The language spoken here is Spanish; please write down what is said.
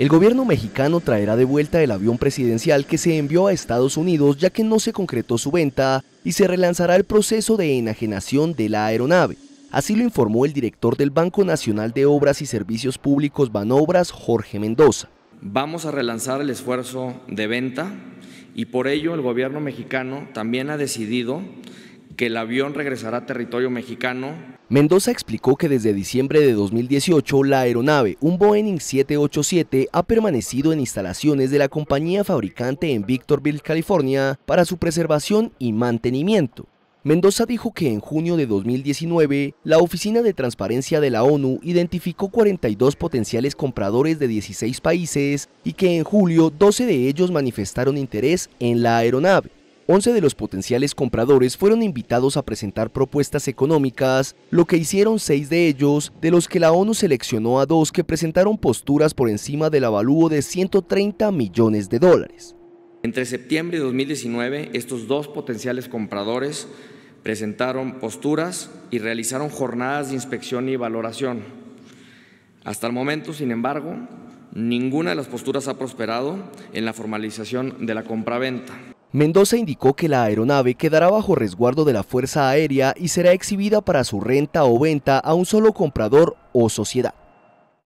El gobierno mexicano traerá de vuelta el avión presidencial que se envió a Estados Unidos ya que no se concretó su venta y se relanzará el proceso de enajenación de la aeronave. Así lo informó el director del Banco Nacional de Obras y Servicios Públicos Banobras, Jorge Mendoza. Vamos a relanzar el esfuerzo de venta y por ello el gobierno mexicano también ha decidido que el avión regresará a territorio mexicano. Mendoza explicó que desde diciembre de 2018 la aeronave, un Boeing 787, ha permanecido en instalaciones de la compañía fabricante en Victorville, California, para su preservación y mantenimiento. Mendoza dijo que en junio de 2019, la Oficina de Transparencia de la ONU identificó 42 potenciales compradores de 16 países y que en julio 12 de ellos manifestaron interés en la aeronave. 11 de los potenciales compradores fueron invitados a presentar propuestas económicas, lo que hicieron 6 de ellos, de los que la ONU seleccionó a dos que presentaron posturas por encima del avalúo de 130 millones de dólares. Entre septiembre de 2019, estos dos potenciales compradores presentaron posturas y realizaron jornadas de inspección y valoración. Hasta el momento, sin embargo, ninguna de las posturas ha prosperado en la formalización de la compraventa. Mendoza indicó que la aeronave quedará bajo resguardo de la Fuerza Aérea y será exhibida para su renta o venta a un solo comprador o sociedad.